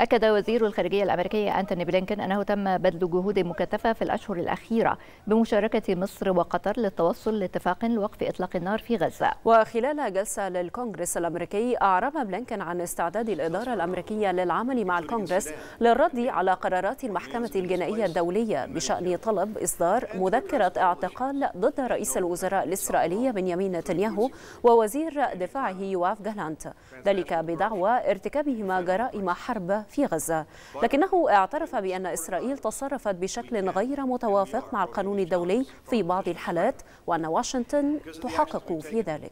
أكد وزير الخارجية الأمريكية أنتوني بلينكن أنه تم بذل جهود مكثفة في الأشهر الأخيرة بمشاركة مصر وقطر للتوصل لاتفاق لوقف إطلاق النار في غزة وخلال جلسة للكونغرس الأمريكي أعرب بلينكن عن استعداد الإدارة الأمريكية للعمل مع الكونغرس للرد على قرارات المحكمة الجنائية الدولية بشأن طلب إصدار مذكرة اعتقال ضد رئيس الوزراء الإسرائيلي بنيامين نتنياهو ووزير دفاعه يواف جالانت ذلك بدعوى ارتكابهما جرائم حرب في غزة لكنه اعترف بأن إسرائيل تصرفت بشكل غير متوافق مع القانون الدولي في بعض الحالات وأن واشنطن تحقق في ذلك